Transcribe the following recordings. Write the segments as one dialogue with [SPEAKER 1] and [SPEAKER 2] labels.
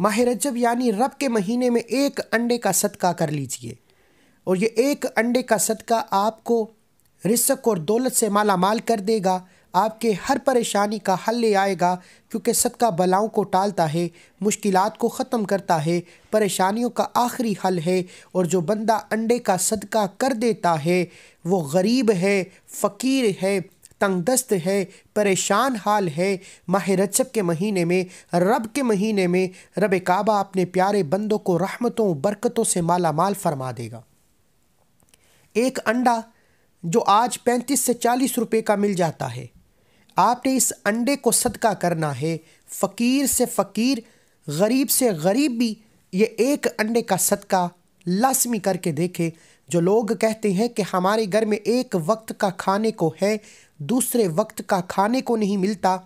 [SPEAKER 1] माह रजब यानी रब के महीने में एक अंडे का सदका कर लीजिए और ये एक अंडे का सदका आपको रिस्क और दौलत से माला माल कर देगा आपके हर परेशानी का हल ले आएगा क्योंकि सदका बलाओं को टालता है मुश्किल को ख़त्म करता है परेशानियों का आखिरी हल है और जो बंदा अंडे का सदका कर देता है वो गरीब है फ़कीर है तंगदस्त है परेशान हाल है माह रजब के महीने में रब के महीने में रब काबा अपने प्यारे बंदों को रहमतों बरकतों से माला माल फरमा देगा एक अंडा जो आज पैंतीस से चालीस रुपये का मिल जाता है आपने इस अंडे को सदका करना है फ़कीर से फ़कीर गरीब से गरीब भी ये एक अंडे का सदका लाजमी करके देखे जो लोग कहते हैं कि हमारे घर में एक वक्त का खाने को है दूसरे वक्त का खाने को नहीं मिलता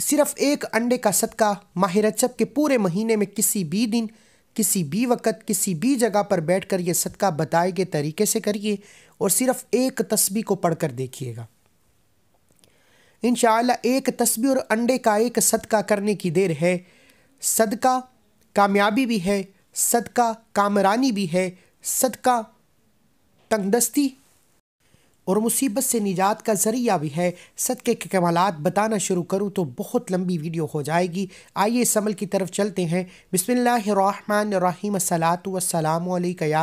[SPEAKER 1] सिर्फ एक अंडे का सदका माह रजब के पूरे महीने में किसी भी दिन किसी भी वक्त किसी भी जगह पर बैठ कर ये सदका बताए गए तरीके से करिए और सिर्फ एक तस्बी को पढ़ कर देखिएगा इन एक तस्बी और अंडे का एक सदका करने की देर है सदका कामयाबी भी है सदका कामरानी भी है सदका तंगदस्ती और मुसीबत से निजात का ज़रिया भी है सदक़े के कमालत बताना शुरू करूँ तो बहुत लंबी वीडियो हो जाएगी आइए इस अमल की तरफ चलते हैं बसमिल्लर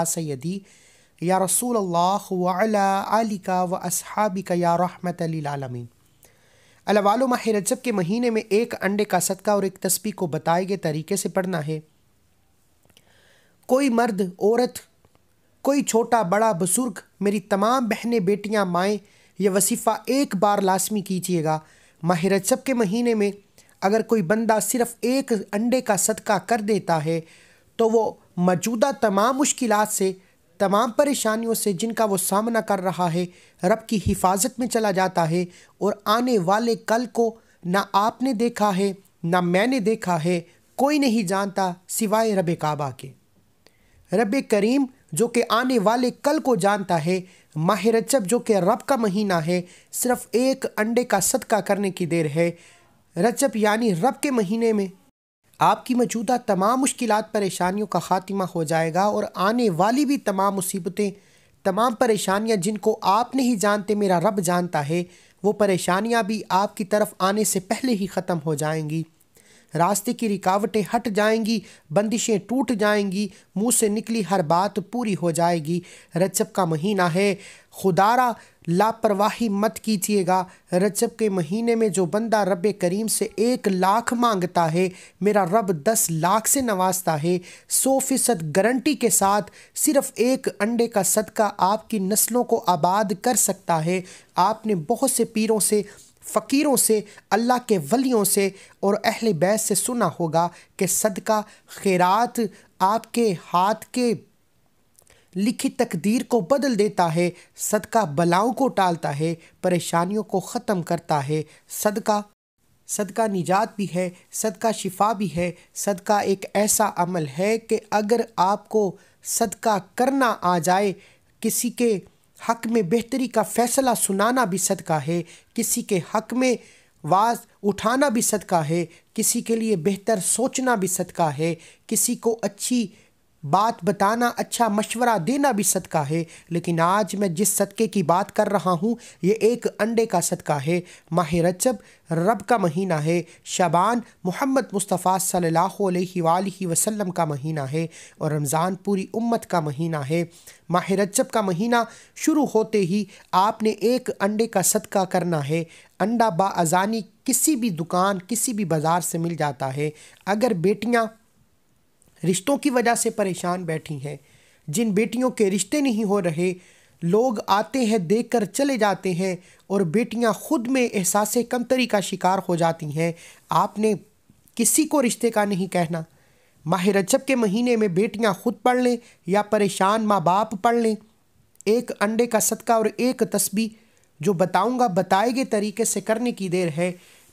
[SPEAKER 1] सैदी या रसूल अल्लाह वलिका व असहाबिका या रहमत माह रजब के महीने में एक अंडे का सदका और एक तस्बी को बताए गए तरीके से पढ़ना है कोई मर्द औरत कोई छोटा बड़ा बुजुर्ग मेरी तमाम बहनें बेटियां माएँ यह वसीफ़ा एक बार लाजमी कीजिएगा माह रजब के महीने में अगर कोई बंदा सिर्फ एक अंडे का सदका कर देता है तो वो मौजूदा तमाम मुश्किल से तमाम परेशानियों से जिनका वो सामना कर रहा है रब की हिफाजत में चला जाता है और आने वाले कल को ना आपने देखा है ना मैंने देखा है कोई नहीं जानता सिवाय रब काबा के रब करीम जो कि आने वाले कल को जानता है माह रजब जो कि रब का महीना है सिर्फ एक अंडे का सदका करने की देर है रजब यानी रब के महीने में आपकी मौजूदा तमाम मुश्किल परेशानियों का खात्मा हो जाएगा और आने वाली भी तमाम मुसीबतें तमाम परेशानियां जिनको आप नहीं जानते मेरा रब जानता है वो परेशानियां भी आपकी तरफ आने से पहले ही ख़त्म हो जाएंगी रास्ते की रिकावटें हट जाएंगी बंदिशें टूट जाएंगी मुंह से निकली हर बात पूरी हो जाएगी रजब का महीना है खुदारा लापरवाही मत कीजिएगा रजब के महीने में जो बंदा रब करीम से एक लाख मांगता है मेरा रब दस लाख से नवाजता है सौ फीसद गारंटी के साथ सिर्फ एक अंडे का सदका आपकी नस्लों को आबाद कर सकता है आपने बहुत से पीरों से फ़कीरों से अल्लाह के वलियों से और अहल बैस से सुना होगा कि सदका खैरात आपके हाथ के लिखी तकदीर को बदल देता है सदका बलाओं को टालता है परेशानियों को ख़त्म करता है सदका सदका निजात भी है सदका शिफा भी है सदका एक ऐसा अमल है कि अगर आपको सदका करना आ जाए किसी के हक में बेहतरी का फैसला सुनाना भी सदका है किसी के हक में वाज उठाना भी सदका है किसी के लिए बेहतर सोचना भी सदका है किसी को अच्छी बात बताना अच्छा मशवरा देना भी सदका है लेकिन आज मैं जिस सदक़े की बात कर रहा हूँ ये एक अंडे का सदका है माह रजब रब का महीना है शबान मोहम्मद मुस्तफ़ा सल्ला वसम का महीना है और रमज़ान पूरी उम्मत का महीना है माह रजब का महीना शुरू होते ही आपने एक अंडे का सदका करना है अंडा बाजानी किसी भी दुकान किसी भी बाज़ार से मिल जाता है अगर बेटियाँ रिश्तों की वजह से परेशान बैठी हैं जिन बेटियों के रिश्ते नहीं हो रहे लोग आते हैं देख कर चले जाते हैं और बेटियां खुद में एहसास कमतरी का शिकार हो जाती हैं आपने किसी को रिश्ते का नहीं कहना माह रजब के महीने में बेटियां खुद पढ़ लें या परेशान माँ बाप पढ़ लें एक अंडे का सदका और एक तस्बी जो बताऊंगा बताए गए तरीके से करने की देर है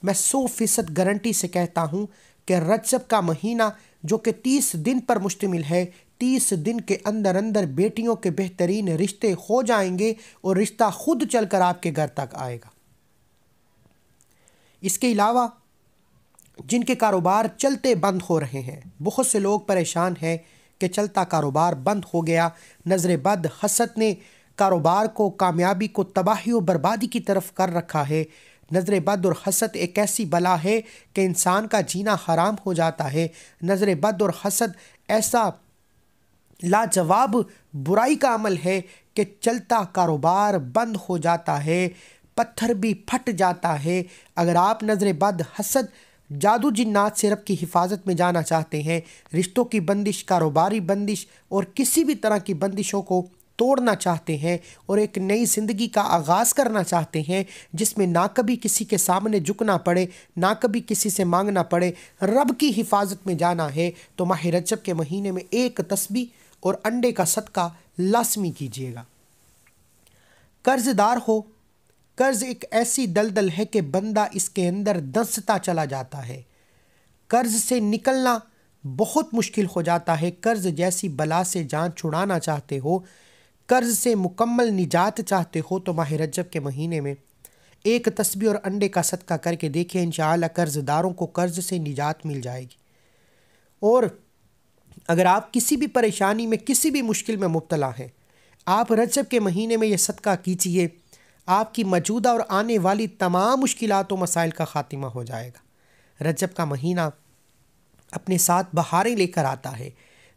[SPEAKER 1] मैं सौ फीसद गारंटी से कहता हूँ कि रजब का महीना जो कि तीस दिन पर मुश्तमिल है तीस दिन के अंदर अंदर बेटियों के बेहतरीन रिश्ते हो जाएंगे और रिश्ता खुद चल कर आपके घर तक आएगा इसके अलावा जिनके कारोबार चलते बंद हो रहे हैं बहुत से लोग परेशान हैं कि चलता कारोबार बंद हो गया नज़र बद हसत ने कारोबार को कामयाबी को तबाही और बर्बादी की तरफ कर रखा है नज़र बद और हसद एक ऐसी बला है कि इंसान का जीना हराम हो जाता है नज़र बद और हसद ऐसा लाजवाब बुराई का अमल है कि चलता कारोबार बंद हो जाता है पत्थर भी फट जाता है अगर आप नज़र बद हसद जादू जिन्नात से रब की हिफाजत में जाना चाहते हैं रिश्तों की बंदिश कारोबारी बंदिश और किसी भी तरह की बंदिशों को तोड़ना चाहते हैं और एक नई ज़िंदगी का आगाज़ करना चाहते हैं जिसमें ना कभी किसी के सामने झुकना पड़े ना कभी किसी से मांगना पड़े रब की हिफाजत में जाना है तो माह रजब के महीने में एक तस्बी और अंडे का सदका लाजमी कीजिएगा कर्जदार हो कर्ज़ एक ऐसी दलदल है कि बंदा इसके अंदर दंसता चला जाता है कर्ज़ से निकलना बहुत मुश्किल हो जाता है कर्ज़ जैसी बला से जान छुड़ाना चाहते हो कर्ज से मुकम्मल निजात चाहते हो तो माह रजब के महीने में एक तस्बी और अंडे का सदका करके देखिए इन कर्ज़दारों को कर्ज से निजात मिल जाएगी और अगर आप किसी भी परेशानी में किसी भी मुश्किल में मुबतला हैं आप रजब के महीने में यह सदका कीजिए आपकी मौजूदा और आने वाली तमाम मुश्किल और मसाइल का ख़ात्मा हो जाएगा रजब का महीना अपने साथ बहारें लेकर आता है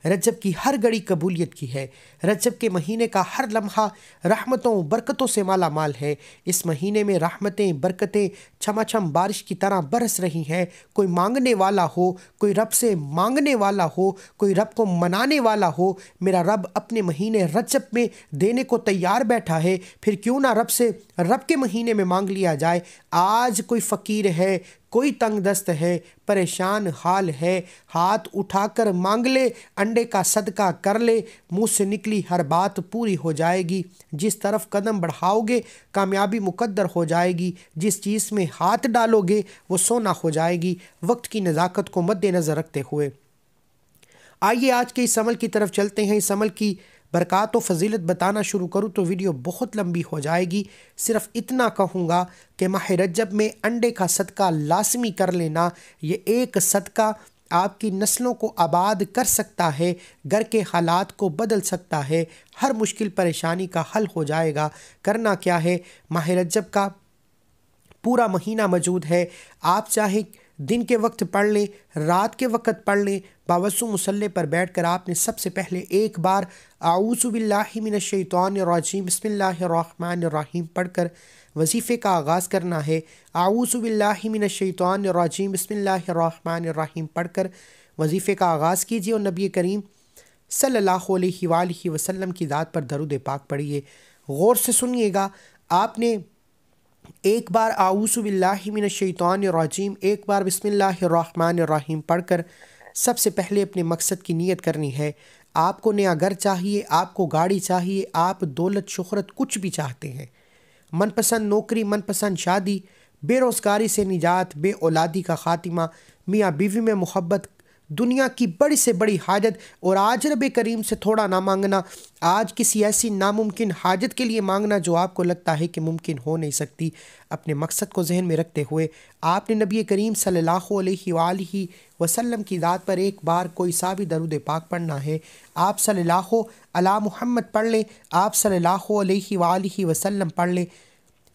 [SPEAKER 1] रजब की हर घड़ी कबूलियत की है रजब के महीने का हर लम्हा रहमतों बरकतों से माला माल है इस महीने में रहमतें बरकतें छमाछम बारिश की तरह बरस रही हैं कोई मांगने वाला हो कोई रब से मांगने वाला हो कोई रब को मनाने वाला हो मेरा रब अपने महीने रजब में देने को तैयार बैठा है फिर क्यों ना रब से रब के महीने में मांग लिया जाए आज कोई फ़कीर है कोई तंग दस्त है परेशान हाल है हाथ उठाकर मांग ले अंडे का सदका कर ले मुँह से निकली हर बात पूरी हो जाएगी जिस तरफ कदम बढ़ाओगे कामयाबी मुकद्दर हो जाएगी जिस चीज़ में हाथ डालोगे वो सोना हो जाएगी वक्त की नज़ाकत को मद्देनज़र रखते हुए आइए आज के इस अमल की तरफ चलते हैं इस अमल की बरक़ात व फजीलत बताना शुरू करूँ तो वीडियो बहुत लंबी हो जाएगी सिर्फ इतना कहूँगा कि माह रजब में अंडे का सदका लाजमी कर लेना ये एक सदका आपकी नस्लों को आबाद कर सकता है घर के हालात को बदल सकता है हर मुश्किल परेशानी का हल हो जाएगा करना क्या है माह रजब का पूरा महीना मौजूद है आप चाहें दिन के वक्त पढ़ लें रात के वक्त पढ़ लें बावसु मसल्ले पर बैठ कर आपने सबसे पहले एक बार आऊसबिल्लाशैतरजीम बसमीम पढ़ कर वजीफ़े का आगाज़ करना है आऊसबिल्लाशैतरजीम बसमीम पढ़ कर वजीफ़े का आगाज़ कीजिए और नबी करीम सल्ला वसलम की दाद पर दरुद पाक पढ़िए गौर से सुनिएगा आपने एक बार आऊसबिल्लाशैतरजीम एक बार बसमिल्लाम पढ़कर सबसे पहले अपने मकसद की नीयत करनी है आपको नया घर चाहिए आपको गाड़ी चाहिए आप दौलत शहरत कुछ भी चाहते हैं मनपसंद नौकरी मनपसंद शादी बेरोज़गारी से निजात बे औलादी का ख़ात्मा मियाँ बीवी में मोहब्बत दुनिया की बड़ी से बड़ी हाजत और आज रब करीम से थोड़ा ना मांगना आज किसी ऐसी नामुमकिन हाजत के लिए मांगना जो आपको लगता है कि मुमकिन हो नहीं सकती अपने मकसद को जहन में रखते हुए आपने नबी करीम सल्लल्लाहु वसल्लम की दात पर एक बार कोई सा भी दरुद पाक पढ़ना है आप सल्लल्लाहु अला मोहम्मद पढ़ लें आप सल्लल्लाहु वसम पढ़ लें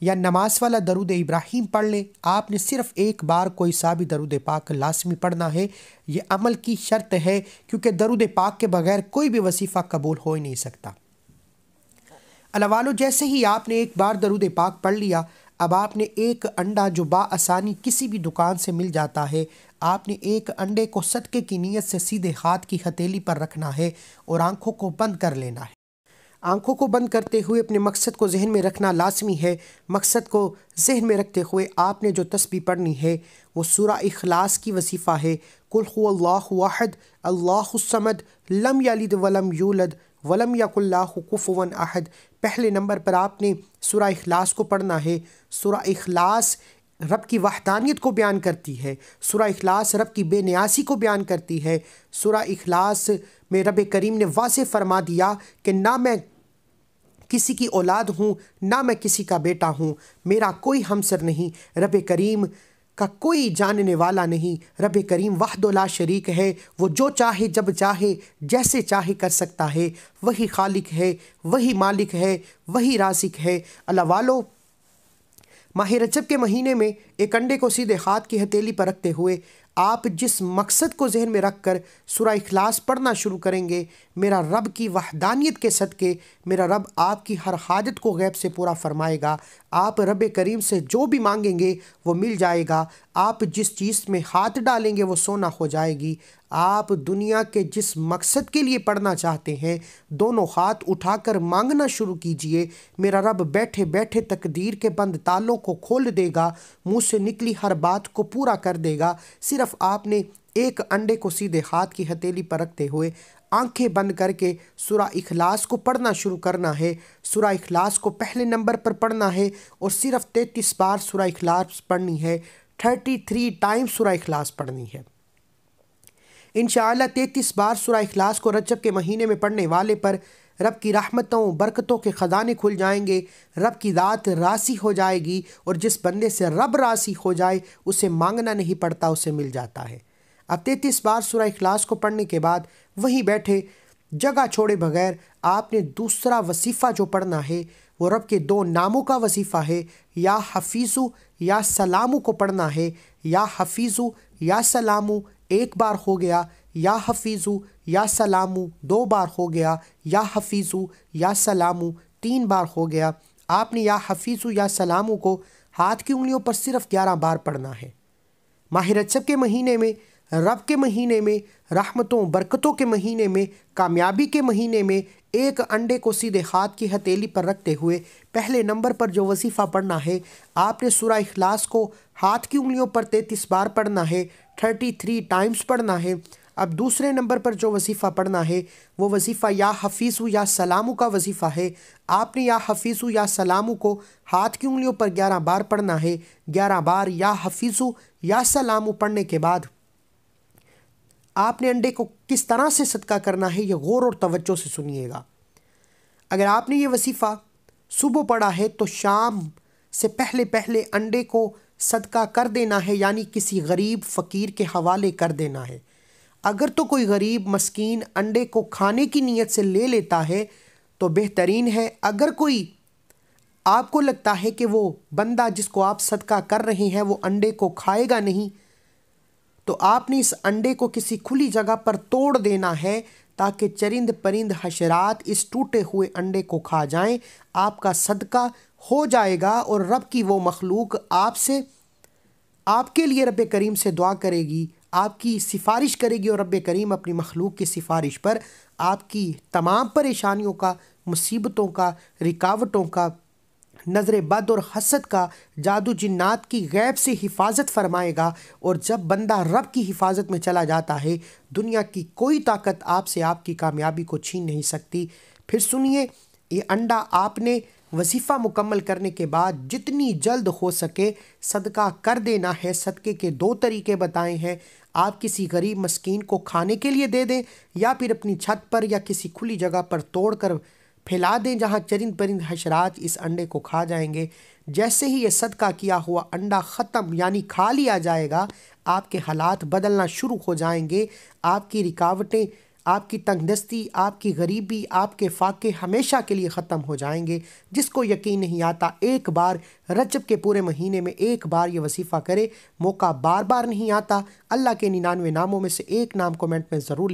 [SPEAKER 1] या नमाज वाला दरुद इब्राहिम पढ़ लें आपने सिर्फ़ एक बार कोई साबी दरुद पाक लाजमी पढ़ना है यह अमल की शर्त है क्योंकि दरुद पाक के बगैर कोई भी वसीफ़ा कबूल हो ही नहीं सकता अलावालो जैसे ही आपने एक बार दरुद पाक पढ़ लिया अब आपने एक अंडा जो बासानी किसी भी दुकान से मिल जाता है आपने एक अंडे को सदक़े की नीयत से सीधे हाथ की हथेली पर रखना है और आंखों को बंद कर लेना है आंखों को बंद करते हुए अपने मकसद को जहन में रखना लाजमी है मकसद को जहन में रखते हुए आपने जो तस्वीर पढ़नी है वो सूरा अखलास की वसीफ़ा है कुल्लाहद समद लम यालिद वलम यूलद वलम यकुल्लाकुफ़वन अहद पहले नंबर पर आपने सूरा अखलास को पढ़ना है सूरा अखलास रब की वहदानियत को बयान करती है सुरा इखलास रब की बेनियासी को बयान करती है सुरा इखलास में रब करीम ने वासे फरमा दिया कि ना मैं किसी की औलाद हूँ ना मैं किसी का बेटा हूँ मेरा कोई हमसर नहीं रब करीम का कोई जानने वाला नहीं रब करीम वाहदोला शरीक है वो जो चाहे जब चाहे जैसे चाहे कर सकता है वही खालिक है वही मालिक है वही रासिक है अल्लाह वालों माह रजब के महीने में एक अंडे को सीधे हाथ की हथेली पर रखते हुए आप जिस मकसद को जहन में रख कर सुरा अखलास पढ़ना शुरू करेंगे मेरा रब की वहदानियत के सदक़े मेरा रब आपकी हर हाजत को गैब से पूरा फरमाएगा आप रब करीम से जो भी मांगेंगे वो मिल जाएगा आप जिस चीज़ में हाथ डालेंगे वो सोना हो जाएगी आप दुनिया के जिस मकसद के लिए पढ़ना चाहते हैं दोनों हाथ उठाकर मांगना शुरू कीजिए मेरा रब बैठे बैठे तकदीर के बंद तालों को खोल देगा मुंह से निकली हर बात को पूरा कर देगा सिर्फ आपने एक अंडे को सीधे हाथ की हथेली पर रखते हुए आंखें बंद करके सुरा इखलास को पढ़ना शुरू करना है सुरा इखलास को पहले नंबर पर पढ़ना है और सिर्फ तैतीस बार सुरा इखलास पढ़नी है थर्टी थ्री टाइम सुरा इखलास पढ़नी है इन तैतीस बार सुरा अखलास को रजब के महीने में पढ़ने वाले पर रब की रहमतों बरकतों के ख़जाने खुल जाएंगे रब की दात रासी हो जाएगी और जिस बंदे से रब रासी हो जाए उसे मांगना नहीं पड़ता उसे मिल जाता है अब तैतीस बार सुरा अखलास को पढ़ने के बाद वहीं बैठे जगह छोड़े बगैर आपने दूसरा वसीफ़ा जो पढ़ना है वो रब के दो नामों का वसीफ़ा है या हफीज़ु या सलामू को पढ़ना है या हफीज़ु या सलामू एक बार हो गया या हफीज़ू या सलामू दो बार हो गया या हफीज़ू या सलामू तीन बार हो गया आपने या हफीज़ू या सलामू को हाथ की उंगलियों पर सिर्फ ग्यारह बार पढ़ना है माहिरचब के महीने में रब के महीने में रहमतों बरकतों के महीने में कामयाबी के महीने में एक अंडे को सीधे हाथ की हथेली पर रखते हुए पहले नंबर पर जो वजीफ़ा पढ़ना है आपने सूरा इखलास को हाथ की उंगलियों पर तैतीस बार पढ़ना है थर्टी थ्री टाइम्स पढ़ना है अब दूसरे नंबर पर जो वजीफ़ा पढ़ना है वो वजीफ़ा या हफीज़ु या सलामू का वजीफ़ा है आपने या हफीज़ु या सलामू को हाथ की उंगलियों पर ग्यारह बार पढ़ना है ग्यारह बार या हफीज़ु या सलामू पढ़ने के बाद आपने अंडे को किस तरह से सदका करना है यह गौर और तवज्जो से सुनिएगा अगर आपने ये वसीफ़ा सुबह पढ़ा है तो शाम से पहले पहले अंडे को सदका कर देना है यानी किसी गरीब फ़कीर के हवाले कर देना है अगर तो कोई गरीब मस्किन अंडे को खाने की नीयत से ले लेता है तो बेहतरीन है अगर कोई आपको लगता है कि वो बंदा जिसको आप सदका कर रहे हैं वो अंडे को खाएगा नहीं तो आपने इस अंडे को किसी खुली जगह पर तोड़ देना है ताकि चरिंद परिंद हशरात इस टूटे हुए अंडे को खा जाएं आपका सदका हो जाएगा और रब की वो मखलूक आपसे आपके लिए रब करीम से दुआ करेगी आपकी सिफारिश करेगी और रब करीम अपनी मखलूक की सिफारिश पर आपकी तमाम परेशानियों का मुसीबतों का रिकावटों का नज़र बद और हसद का जादू जिन्नात की गैब से हिफाजत फरमाएगा और जब बंदा रब की हिफाजत में चला जाता है दुनिया की कोई ताकत आपसे आपकी कामयाबी को छीन नहीं सकती फिर सुनिए ये अंडा आपने वजीफ़ा मुकम्मल करने के बाद जितनी जल्द हो सके सदका कर देना है सदके के दो तरीके बताए हैं आप किसी गरीब मस्किन को खाने के लिए दे दें या फिर अपनी छत पर या किसी खुली जगह पर तोड़ कर फैला दें जहाँ चरिंद परिंद हशरात इस अंडे को खा जाएंगे जैसे ही ये सदका किया हुआ अंडा ख़त्म यानी खा लिया जाएगा आपके हालात बदलना शुरू हो जाएंगे आपकी रिकावटें आपकी तंगदस्ती आपकी गरीबी आपके फाके हमेशा के लिए ख़त्म हो जाएंगे जिसको यकीन नहीं आता एक बार रजब के पूरे महीने में एक बार ये वसीफ़ा करे मौका बार बार नहीं आता अल्लाह के निन्यानवे नामों में से एक नाम कमेंट में ज़रूर